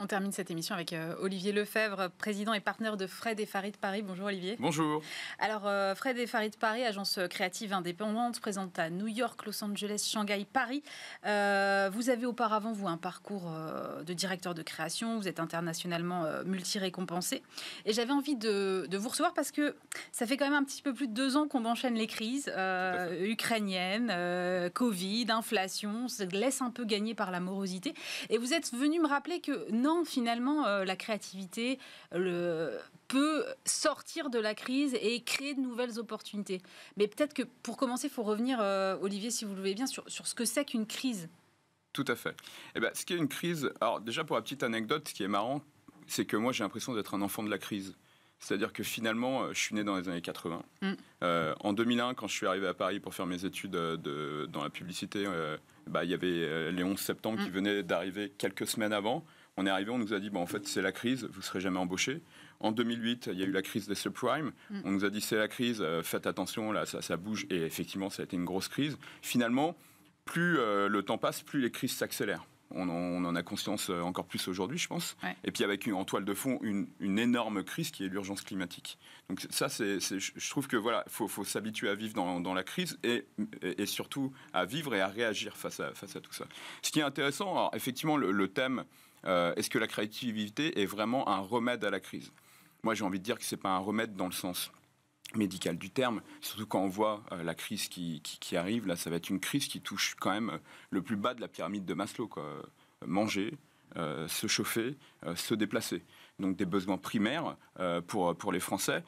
On termine cette émission avec euh, Olivier Lefebvre, président et partenaire de Fred et Farid Paris. Bonjour Olivier. Bonjour. Alors euh, Fred et Farid Paris, agence créative indépendante, présente à New York, Los Angeles, Shanghai, Paris. Euh, vous avez auparavant, vous, un parcours de directeur de création. Vous êtes internationalement multi-récompensé. Et j'avais envie de, vous recevoir parce que ça fait quand même un petit peu plus de deux ans qu'on enchaîne les crises ukrainiennes, Covid, inflation. se laisse un peu gagner par la morosité. Et vous êtes venu me rappeler que non, finalement, euh, la créativité euh, le, peut sortir de la crise et créer de nouvelles opportunités. Mais peut-être que pour commencer, il faut revenir, euh, Olivier, si vous le voulez bien, sur, sur ce que c'est qu'une crise. Tout à fait. et eh bien, ce qui est une crise, alors déjà pour la petite anecdote, ce qui est marrant, c'est que moi j'ai l'impression d'être un enfant de la crise. C'est-à-dire que finalement, je suis né dans les années 80. Mm. en 2001, quand je suis arrivé à Paris pour faire mes études dans la publicité, bah, il y avait les 11 septembre qui mm. venaient d'arriver quelques semaines avant. On est arrivé, on nous a dit, bon, en fait, c'est la crise, vous ne serez jamais embauché. En 2008, il y a eu la crise des subprimes. Mm. On nous a dit, c'est la crise, euh, faites attention, là, ça, bouge. Et effectivement, ça a été une grosse crise. Finalement, plus euh, le temps passe, plus les crises s'accélèrent. On, en, a conscience euh, encore plus aujourd'hui, je pense. Et puis avec en toile de fond une, énorme crise qui est l'urgence climatique. Donc ça, c'est, je trouve que voilà, faut, faut s'habituer à vivre dans, la crise et, surtout à vivre et à réagir face à, tout ça. Ce qui est intéressant, alors effectivement, le thème euh, est-ce que la créativité est vraiment un remède à la crise Moi, j'ai envie de dire que ce n'est pas un remède dans le sens médical du terme, surtout quand on voit euh, la crise qui, arrive. Là, ça va être une crise qui touche quand même euh, le plus bas de la pyramide de Maslow. Manger, euh, se chauffer, euh, se déplacer. Donc des besoins primaires euh, pour, les Français.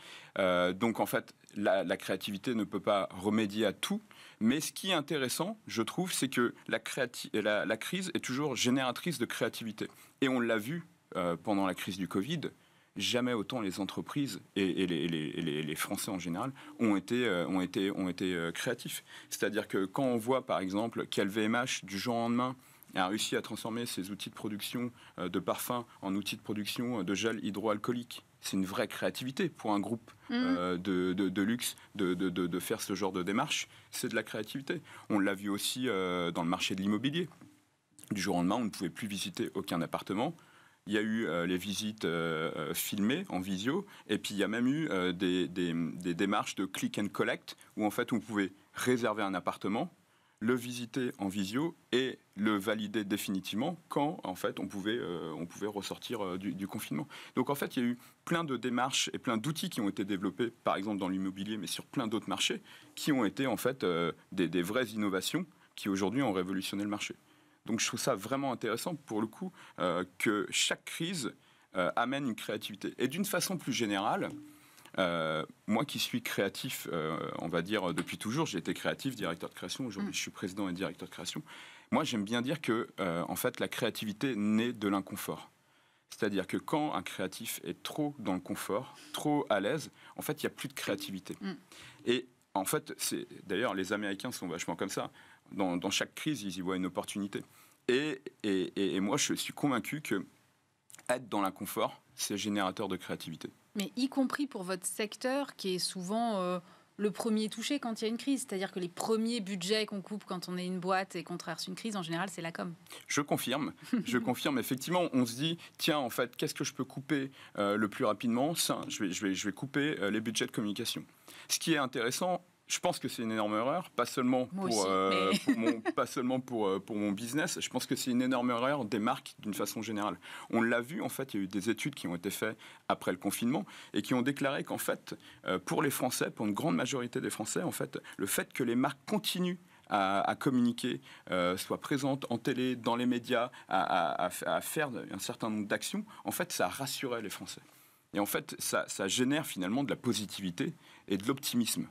donc en fait, la, créativité ne peut pas remédier à tout. Mais ce qui est intéressant, je trouve, c'est que la, crise est toujours génératrice de créativité. Et on l'a vu pendant la crise du Covid jamais autant les entreprises et, les, Français en général ont été, ont été, créatifs. C'est-à-dire que quand on voit par exemple VMH du jour au lendemain, a réussi à transformer ses outils de production euh, de parfum en outils de production euh, de gel hydroalcoolique. C'est une vraie créativité pour un groupe mhm. euh, de, de, luxe de, de, faire ce genre de démarche. C'est de la créativité. On l'a vu aussi dans le marché de l'immobilier. Du jour au lendemain, on ne pouvait plus visiter aucun appartement. Il y a eu les visites filmées en visio, et puis il y a même eu des, des, démarches de click and collect, où en fait on pouvait réserver un appartement, le visiter en visio et le valider définitivement quand en fait on pouvait, euh, on pouvait ressortir euh, du, confinement. Donc en fait il y a eu plein de démarches et plein d'outils qui ont été développés par exemple dans l'immobilier mais sur plein d'autres marchés qui ont été en fait euh, des, vraies innovations qui aujourd'hui ont révolutionné le marché. Donc je trouve ça vraiment intéressant pour le coup que chaque crise amène une créativité et d'une façon plus générale euh, moi qui suis créatif, euh, on va dire euh, depuis toujours, j'ai été créatif, directeur de création. Aujourd'hui, mm. je suis président et directeur de création. Moi, j'aime bien dire que, en fait, la créativité naît de l'inconfort. C'est-à-dire que quand un créatif est trop dans le confort, trop à l'aise, en fait, il n'y a plus de créativité. Mm. Et en fait, c'est d'ailleurs, les Américains sont vachement comme ça. Dans, chaque crise, ils y voient une opportunité. Et, et, et moi, je suis convaincu que être dans l'inconfort, c'est générateur de créativité. Mais y compris pour votre secteur qui est souvent euh, le premier touché quand il y a une crise. C'est-à-dire que les premiers budgets qu'on coupe quand on est une boîte et qu'on traverse une crise, en général, c'est la com. Je confirme. je confirme. Effectivement, on se dit, tiens, en fait, qu'est-ce que je peux couper euh, le plus rapidement Ça, je vais, je vais, je vais couper euh, les budgets de communication. Ce qui est intéressant je pense que c'est une énorme erreur, pas seulement, euh, pour, mon, pas seulement euh, pour, mon business, je pense que c'est une énorme erreur des marques d'une façon générale. On l'a vu, en fait, il y a eu des études qui ont été faites après le confinement et qui ont déclaré qu'en fait, euh, pour les Français, pour une grande majorité des Français, en fait, le fait que les marques continuent à, communiquer, soient présentes en télé, dans les médias, à, faire un certain nombre d'actions, en fait, ça rassurait les Français. Et en fait, ça génère finalement de la positivité et de l'optimisme.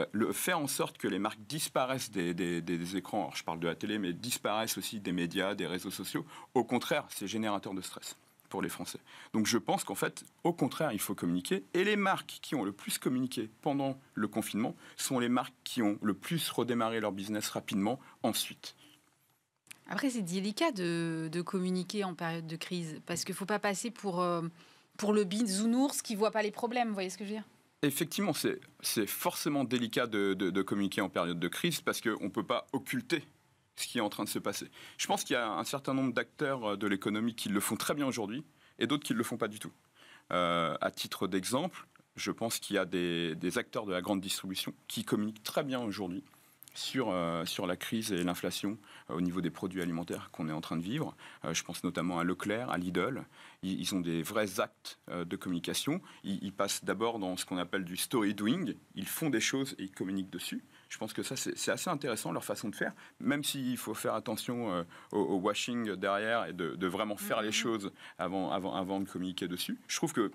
Euh, le, faire en sorte que les marques disparaissent des, écrans, je parle de la télé, mais disparaissent aussi des médias, des réseaux sociaux, au contraire, c'est générateur de stress pour les Français. Donc je pense qu'en fait, au contraire, il faut communiquer. Et les marques qui ont le plus communiqué pendant le confinement sont les marques qui ont le plus redémarré leur business rapidement ensuite. Après, c'est délicat de, communiquer en période de crise, parce qu'il ne faut pas passer pour, euh, pour le bisounours qui ne voit pas les problèmes, vous voyez ce que je veux dire Effectivement, c'est forcément délicat de, communiquer en période de crise parce qu'on ne peut pas occulter ce qui est en train de se passer. Je pense qu'il y a un certain nombre d'acteurs euh, de l'économie qui le font très bien aujourd'hui et d'autres qui ne le font pas du tout. Euh, à titre d'exemple, je pense qu'il y a des, des, acteurs de la grande distribution qui communiquent très bien aujourd'hui sur, euh, sur la crise et l'inflation euh, au niveau des produits alimentaires qu'on est en train de vivre. Euh, je pense notamment à Leclerc, à Lidl. Ils, ont des vrais actes de communication. Ils, passent d'abord dans ce qu'on appelle du story doing. Ils font des choses et ils communiquent dessus. Je pense que ça, c'est assez intéressant, leur façon de faire, même s'il faut faire attention au, washing derrière et de, vraiment faire les mhm. choses avant, avant, avant de communiquer dessus. Je trouve que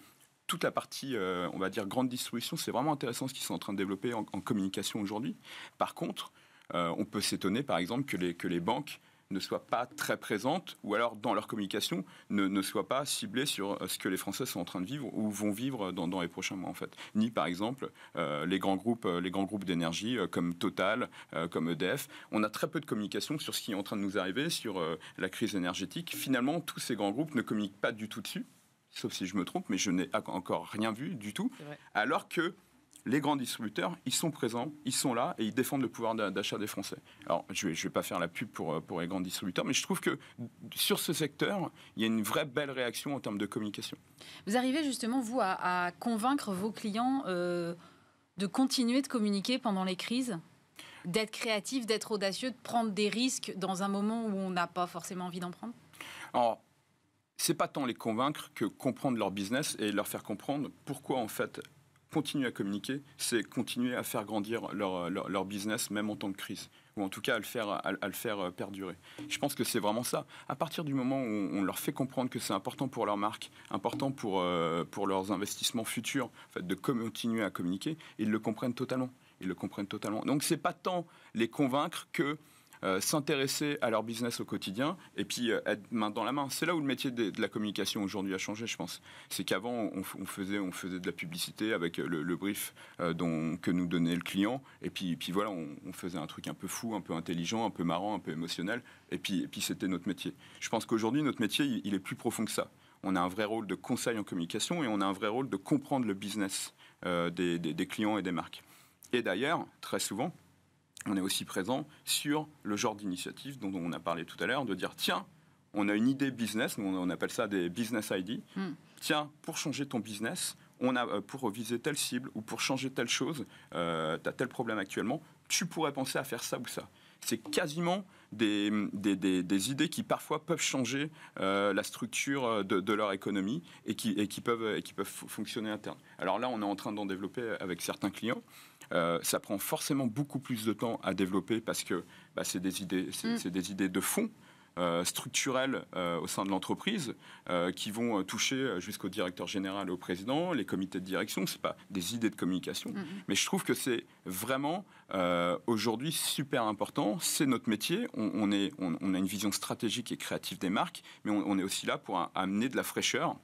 toute la partie, euh, on va dire, grande distribution, c'est vraiment intéressant ce qu'ils sont en train de développer en, communication aujourd'hui. Par contre, euh, on peut s'étonner, par exemple, que les, que les banques ne soient pas très présentes ou alors dans leur communication ne, ne soient pas ciblées sur euh, ce que les Français sont en train de vivre ou vont vivre dans, les prochains mois en fait. Ni par exemple les grands groupes, groupes d'énergie comme Total, comme EDF. On a très peu de communication sur ce qui est en train de nous arriver, sur la crise énergétique. Finalement, tous ces grands groupes ne communiquent pas du tout dessus sauf si je me trompe, mais je n'ai encore rien vu du tout, alors que les grands distributeurs, ils sont présents, ils sont là et ils défendent le pouvoir d'achat des Français. Alors, je ne vais, vais, pas faire la pub euh, pour, les grands distributeurs, mais je trouve que sur ce secteur, il y a une vraie belle réaction en termes de communication. Vous arrivez justement, vous, à, convaincre vos clients euh, de continuer de communiquer pendant les crises D'être créatif, d'être audacieux, de prendre des risques dans un moment où on n'a pas forcément envie d'en prendre c'est pas tant les convaincre que comprendre leur business et leur faire comprendre pourquoi en fait continuer à communiquer, c'est continuer à faire grandir leur, business même en temps de crise, ou en tout cas à le faire, à, le faire euh, perdurer. Je pense que c'est vraiment ça. À partir du moment où on leur fait comprendre que c'est important pour leur marque, important pour, euh, pour leurs investissements futurs, en fait, de continuer à communiquer, ils le comprennent totalement. Ils le comprennent totalement. Donc c'est pas tant les convaincre que euh, s'intéresser à leur business au quotidien et puis euh, être main dans la main. C'est là où le métier de, la communication aujourd'hui a changé, je pense. C'est qu'avant, on, faisait, on faisait de la publicité avec euh, le, brief que nous donnait le client. Et puis, puis voilà, on, faisait un truc un peu fou, un peu intelligent, un peu marrant, un peu émotionnel. Et puis, et puis c'était notre métier. Je pense qu'aujourd'hui, notre métier, il, est plus profond que ça on a un vrai rôle de conseil en communication et on a un vrai rôle de comprendre le business des, des, des, clients et des marques. Et d'ailleurs, très souvent, on est aussi présent sur le genre d'initiative dont, on a parlé tout à l'heure, de dire tiens, on a une idée business, on appelle ça des business ID. Hmm. Tiens, pour changer ton business, on a euh, pour viser telle cible ou pour changer telle chose, euh, tu as tel problème actuellement, tu pourrais penser à faire ça ou ça. C'est quasiment des, des, idées qui parfois peuvent changer euh, la structure euh, de, leur économie et qui, qui peuvent, et qui peuvent fonctionner interne. Alors là, on est en train d'en développer avec certains clients. Euh, ça prend forcément beaucoup plus de temps à développer parce que bah, c'est des idées, mm. des idées de fond euh, structurelles euh, au sein de l'entreprise euh, qui vont toucher jusqu'au directeur général et au président, les comités de direction. Ce pas des idées de communication, mm-hmm. mais je trouve que c'est vraiment aujourd'hui super important. C'est notre métier. On, est, on, a une vision stratégique et créative des marques, mais on, est aussi là pour amener de la fraîcheur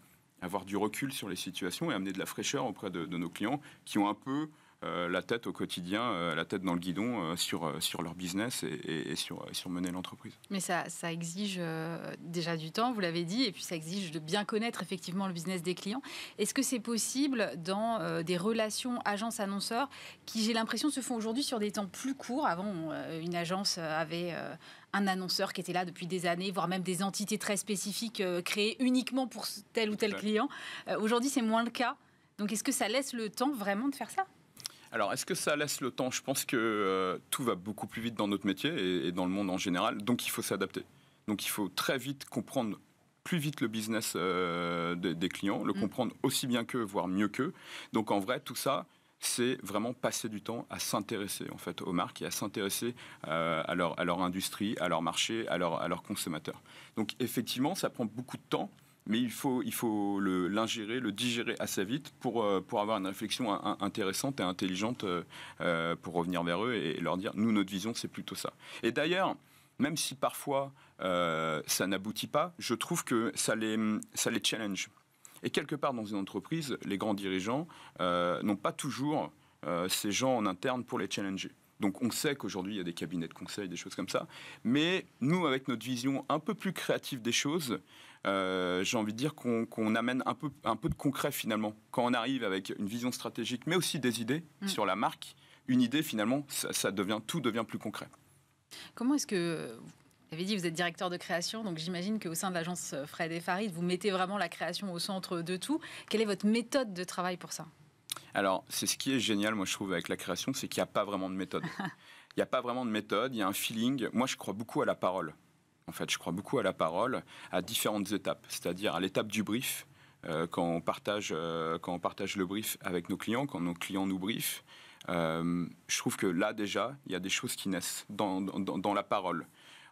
avoir du recul sur les situations et amener de la fraîcheur auprès de nos clients qui ont un peu euh, la tête au quotidien, euh, la tête dans le guidon euh, sur, sur leur business et, sur, mener l'entreprise. Mais ça, ça exige déjà du temps, vous l'avez dit, et puis ça exige de bien connaître effectivement le business des clients. Est-ce que c'est possible dans des relations agence-annonceur qui, j'ai l'impression, se font aujourd'hui sur des temps plus courts Avant, une agence avait un annonceur qui était là depuis des années, voire même des entités très spécifiques créées uniquement pour tel ou tel client. Aujourd'hui, c'est moins le cas. Donc, est-ce que ça laisse le temps vraiment de faire ça alors, est-ce que ça laisse le temps Je pense que euh, tout va beaucoup plus vite dans notre métier et, dans le monde en général, donc il faut s'adapter. Donc il faut très vite comprendre plus vite le business euh, des, clients, le mm. comprendre aussi bien qu'eux, voire mieux qu'eux. Donc en vrai, tout ça, c'est vraiment passer du temps à s'intéresser en fait aux marques et à s'intéresser euh, à, leur, industrie, à leur marché, à leurs consommateurs. Donc effectivement, ça prend beaucoup de temps mais il faut il faut le l'ingérer, le digérer assez vite pour euh, pour avoir une réflexion intéressante et intelligente euh, euh, pour revenir vers eux et leur dire nous notre vision c'est plutôt ça. Et d'ailleurs même si parfois ça n'aboutit pas, je trouve que ça les, ça les challenge. Et quelque part dans une entreprise, les grands dirigeants n'ont pas toujours ces gens en interne pour les challenger. Donc on sait qu'aujourd'hui il y a des cabinets de conseil, des choses comme ça. Mais nous, avec notre vision un peu plus créative des choses, euh, j'ai envie de dire qu'on amène un peu, un peu de concret finalement. Quand on arrive avec une vision stratégique, mais aussi des idées mm. sur la marque, une idée finalement, ça, devient, tout devient plus concret. Comment est-ce que vous avez dit, vous êtes directeur de création, donc j'imagine qu'au sein de l'agence Fred et Farid, vous mettez vraiment la création au centre de tout. Quelle est votre méthode de travail pour ça alors, c'est ce qui est génial, moi, je trouve, avec la création, c'est qu'il n'y a pas vraiment de méthode. Il n'y a pas vraiment de méthode, il y a un feeling. Moi, je crois beaucoup à la parole. En fait, je crois beaucoup à la parole à différentes étapes, c'est-à-dire à, l'étape du brief, euh, euh, quand, on partage, le brief avec nos clients, quand nos clients nous briefent. Euh, je trouve que là, déjà, il y a des choses qui naissent dans la parole.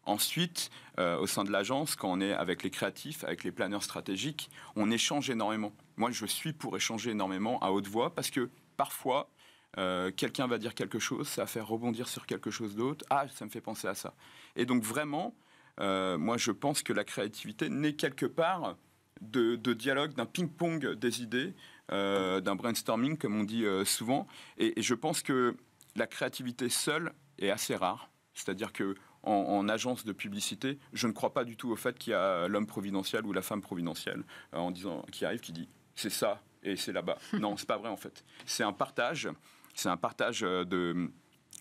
Ensuite, euh, au sein de l'agence, quand on est avec les créatifs, avec les planeurs stratégiques, on échange énormément. Moi, je suis pour échanger énormément à haute voix parce que parfois, euh, quelqu'un va dire quelque chose, ça va faire rebondir sur quelque chose d'autre. Ah, ça me fait penser à ça. Et donc vraiment, euh, moi, je pense que la créativité naît quelque part de, dialogue, d'un ping-pong des idées, d'un brainstorming, comme on dit souvent. Et, et, je pense que la créativité seule est assez rare. C'est-à-dire que en, agence de publicité, je ne crois pas du tout au fait qu'il y a l'homme providentiel ou la femme providentielle euh, en disant, qui arrive, qui dit c'est ça et c'est là-bas. non, c'est pas vrai en fait. C'est un partage, c'est un partage euh, de,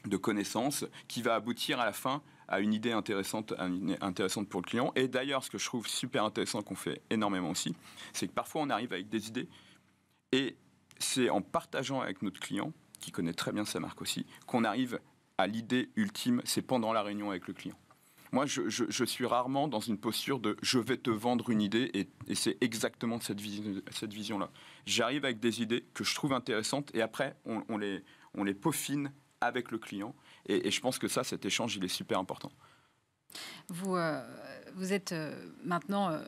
de connaissances qui va aboutir à la fin à une idée intéressante, intéressante pour le client. Et d'ailleurs, ce que je trouve super intéressant qu'on fait énormément aussi, c'est que parfois on arrive avec des idées et c'est en partageant avec notre client, qui connaît très bien sa marque aussi, qu'on arrive l'idée ultime, c'est pendant la réunion avec le client. Moi, je, suis rarement dans une posture de je vais te vendre une idée et, c'est exactement cette, vision, là J'arrive avec des idées que je trouve intéressantes et après, on, les, on les peaufine avec le client. Et, je pense que ça, cet échange, il est super important. Vous, euh, vous êtes euh, maintenant euh,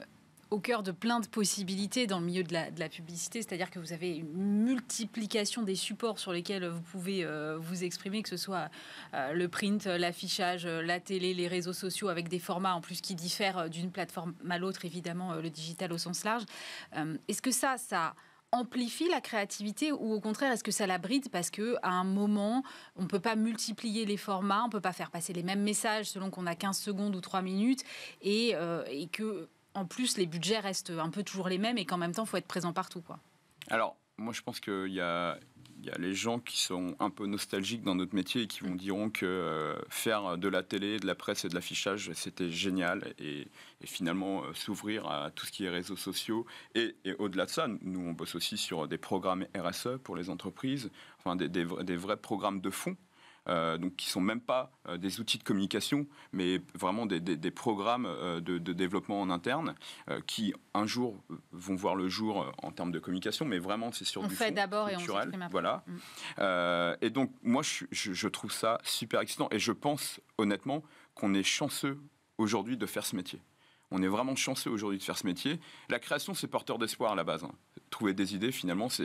au cœur de plein de possibilités dans le milieu de la, de la publicité, c'est-à-dire que vous avez une multiplication des supports sur lesquels vous pouvez euh, vous exprimer, que ce soit euh, le print, l'affichage, euh, la télé, les réseaux sociaux, avec des formats en plus qui diffèrent d'une plateforme à l'autre, évidemment le digital au sens large. Est-ce que ça, ça amplifie la créativité ou au contraire est-ce que ça la bride parce que à un moment on peut pas multiplier les formats, on peut pas faire passer les mêmes messages selon qu'on a 15 secondes ou 3 minutes et, et que en plus, les budgets restent un peu toujours les mêmes et qu'en même temps, il faut être présent partout. Quoi. Alors, moi, je pense qu'il y a, les gens qui sont un peu nostalgiques dans notre métier et qui vont mm. diront que euh, faire de la télé, de la presse et de l'affichage, c'était génial. Et, finalement, euh, s'ouvrir à tout ce qui est réseaux sociaux. Et, au-delà de ça, nous, on bosse aussi sur des programmes RSE pour les entreprises, enfin des, des vrais programmes de fonds. Euh, donc qui sont même pas euh, des outils de communication, mais vraiment des, programmes euh, de, développement en interne qui un jour vont voir le jour en termes de communication, mais vraiment c'est sur on fait d'abord et on après. Voilà. Mm. et donc moi je, je, trouve ça super excitant et je pense honnêtement qu'on est chanceux aujourd'hui de faire ce métier. On est vraiment chanceux aujourd'hui de faire ce métier. La création, c'est porteur d'espoir à la base. Hein. Trouver des idées, finalement, c'est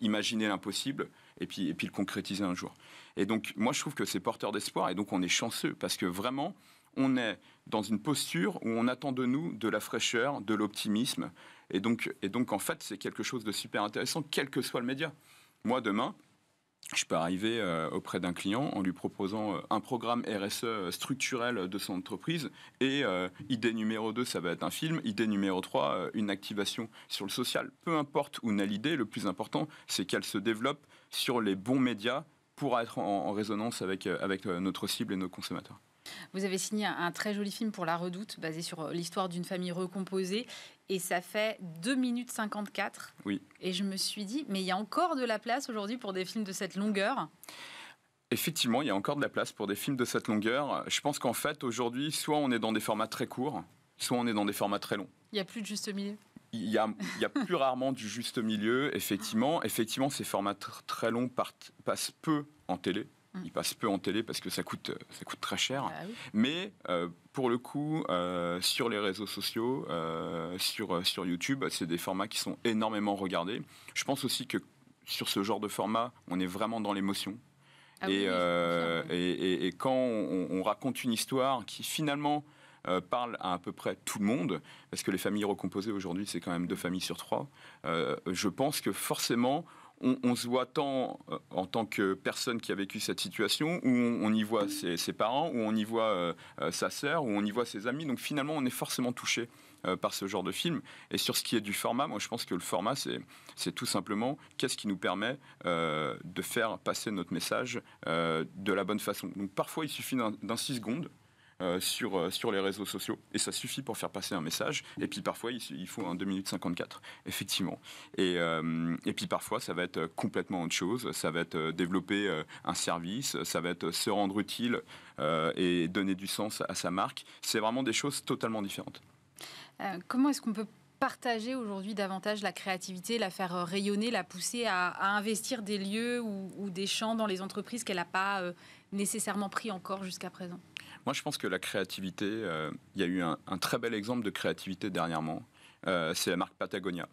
imaginer l'impossible et puis, et puis le concrétiser un jour. Et donc, moi, je trouve que c'est porteur d'espoir, et donc on est chanceux, parce que vraiment, on est dans une posture où on attend de nous de la fraîcheur, de l'optimisme, et donc, et donc en fait, c'est quelque chose de super intéressant, quel que soit le média. Moi, demain, je peux arriver euh, auprès d'un client en lui proposant euh, un programme RSE euh, structurel de son entreprise et idée numéro 2, ça va être un film, idée numéro 3, une activation sur le social. Peu importe où naît l'idée, le plus important, c'est qu'elle se développe sur les bons médias pour être en, résonance avec, avec notre cible et nos consommateurs. Vous avez signé un très joli film pour La Redoute, basé sur l'histoire d'une famille recomposée et ça fait 2 minutes 54. Oui. Et je me suis dit, mais il y a encore de la place aujourd'hui pour des films de cette longueur Effectivement, il y a encore de la place pour des films de cette longueur. Je pense qu'en fait, aujourd'hui, soit on est dans des formats très courts, soit on est dans des formats très longs. Il n'y a plus de juste milieu il y, a, plus rarement du juste milieu, effectivement. Effectivement, ces formats très longs passent peu en télé. Mm. Il passe peu en télé parce que ça coûte, euh, ça coûte très cher. Bah Mais euh, pour le coup, euh, sur les réseaux sociaux, sur, sur YouTube, c'est des formats qui sont énormément regardés. Je pense aussi que sur ce genre de format, on est vraiment dans l'émotion. Ah et, et, quand on, raconte une histoire qui finalement parle à à peu près tout le monde, parce que les familles recomposées aujourd'hui, c'est quand même deux familles sur trois. je pense que forcément, on, se voit tant euh, en tant que personne qui a vécu cette situation, où on, y voit ses, parents, où on y voit euh, euh, sa sœur, où on y voit ses amis. Donc finalement, on est forcément touché par ce genre de film. Et sur ce qui est du format, moi je pense que le format, c'est tout simplement qu'est-ce qui nous permet de faire passer notre message de la bonne façon. Donc parfois, il suffit d'un six secondes euh, euh, sur, les réseaux sociaux. Et ça suffit pour faire passer un message. Et puis parfois, il, faut un 2 minutes 54, effectivement. Euh, et, puis parfois, ça va être complètement autre chose. Ça va être développer un service, ça va être se rendre utile et donner du sens à sa marque. C'est vraiment des choses totalement différentes. comment est-ce qu'on peut partager aujourd'hui davantage la créativité, la faire rayonner, la pousser à, investir des lieux ou, des champs dans les entreprises qu'elle n'a pas nécessairement pris encore jusqu'à présent moi, je pense que la créativité, euh, il y a eu un, très bel exemple de créativité dernièrement. Euh, c'est la marque Patagonia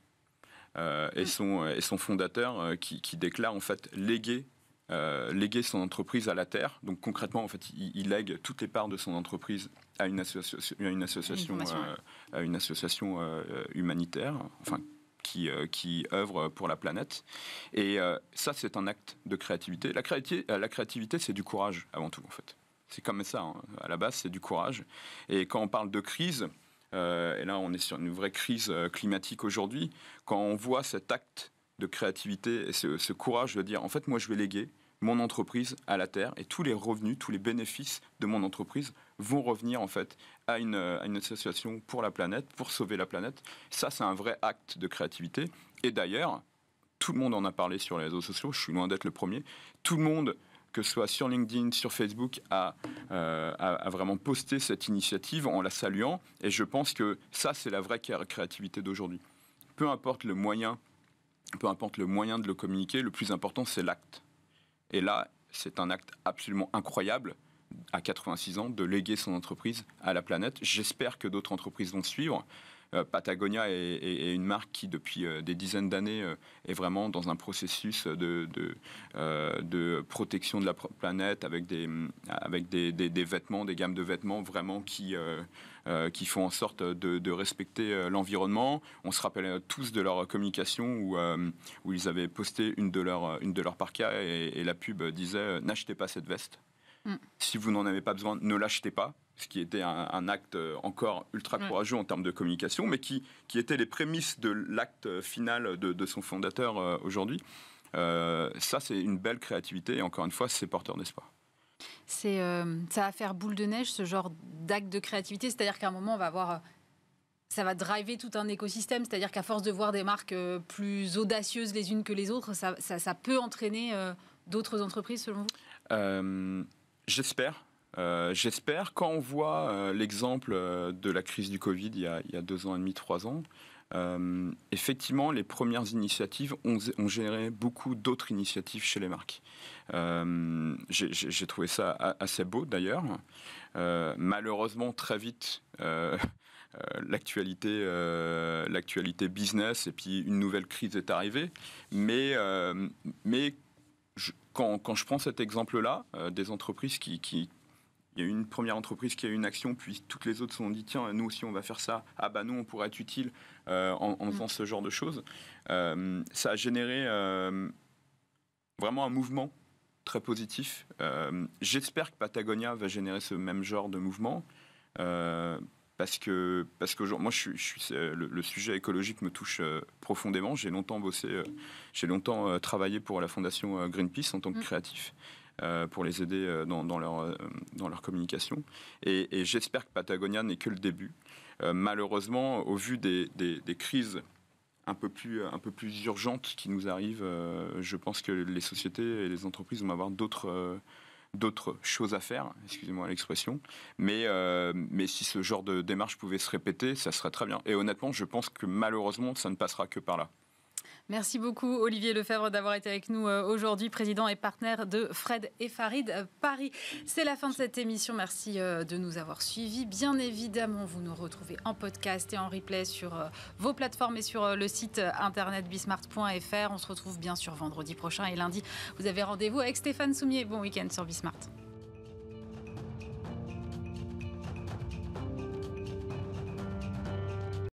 euh, mm. et, son, son fondateur qui, déclare en fait léguer. léguer son entreprise à la terre. Donc concrètement, en fait, il, lègue toutes les parts de son entreprise à une, association, à une association, à une association humanitaire, enfin qui, œuvre pour la planète. Et ça, c'est un acte de créativité. La, la créativité, c'est du courage avant tout, en fait. C'est comme ça, hein. à la base, c'est du courage. Et quand on parle de crise, euh, et là on est sur une vraie crise euh, climatique aujourd'hui, quand on voit cet acte de créativité et ce, courage de dire, en fait, moi je vais léguer mon entreprise à la terre et tous les revenus, tous les bénéfices de mon entreprise vont revenir en fait à une, à une association pour la planète, pour sauver la planète. Ça, c'est un vrai acte de créativité. Et d'ailleurs, tout le monde en a parlé sur les réseaux sociaux, je suis loin d'être le premier, tout le monde que ce soit sur LinkedIn, sur Facebook, à, euh, vraiment poster cette initiative en la saluant. Et je pense que ça, c'est la vraie créativité d'aujourd'hui. Peu importe le moyen, peu importe le moyen de le communiquer, le plus important, c'est l'acte. Et là, c'est un acte absolument incroyable à 86 ans de léguer son entreprise à la planète. J'espère que d'autres entreprises vont suivre. Euh, Patagonia est, une marque qui, depuis euh, des dizaines d'années, euh, est vraiment dans un processus de, de, protection de la planète avec, des, mm, avec des, vêtements, des gammes de vêtements vraiment qui, qui font en sorte de, respecter l'environnement. On se rappelle tous de leur communication où, où ils avaient posté une de leurs une et, la pub disait n'achetez pas cette veste. Mm. Si vous n'en avez pas besoin, ne l'achetez pas qui était un, acte euh, encore ultra courageux en termes de communication, mais qui, qui était les prémices de l'acte euh, final de, son fondateur euh, aujourd'hui. ça, c'est une belle créativité et encore une fois, c'est porteur d'espoir. C'est ça va faire boule de neige ce genre d'acte de créativité, c'est-à-dire qu'à un moment, on va voir ça va driver tout un écosystème. C'est-à-dire qu'à force de voir des marques plus audacieuses les unes que les autres, ça, peut entraîner d'autres entreprises, selon vous J'espère. Euh, j'espère, quand on voit euh, l'exemple euh, de la crise du Covid il y, a, il deux ans et demi, trois ans, effectivement, les premières initiatives ont, géré beaucoup d'autres initiatives chez les marques. J'ai trouvé ça assez beau d'ailleurs. malheureusement, très vite, l'actualité, l'actualité business et puis une nouvelle crise est arrivée. Mais, mais quand, quand, je prends cet exemple-là, des entreprises qui il y a une première entreprise qui a eu une action, puis toutes les autres se sont dit tiens, nous aussi on va faire ça, ah bah nous on pourrait être utile euh, en, mm. faisant ce genre de choses. Euh, ça a généré euh, vraiment un mouvement très positif. J'espère que Patagonia va générer ce même genre de mouvement. parce que, parce que moi, je, le, le, sujet écologique me touche profondément. J'ai longtemps bossé, j'ai longtemps travaillé pour la fondation Greenpeace en tant que mm. créatif. Euh, pour les aider euh, dans, leur, euh, dans leur communication. Et, j'espère que Patagonia n'est que le début. malheureusement, au vu des, crises un peu, plus, un peu plus urgentes qui nous arrivent, je pense que les sociétés et les entreprises vont avoir d'autres d'autres choses à faire, excusez-moi l'expression, mais si ce genre de démarche pouvait se répéter, ça serait très bien. Et honnêtement, je pense que malheureusement, ça ne passera que par là. Merci beaucoup Olivier Lefebvre d'avoir été avec nous euh, aujourd'hui, président et partenaire de Fred et Farid euh, Paris. C'est la fin de cette émission. Merci euh, de nous avoir suivis. Bien évidemment, vous nous retrouvez en podcast et en replay sur vos plateformes et sur le site internet bismart.fr. On se retrouve bien sûr vendredi prochain et lundi. Vous avez rendez-vous avec Stéphane Soumier. Bon week-end sur Bismart.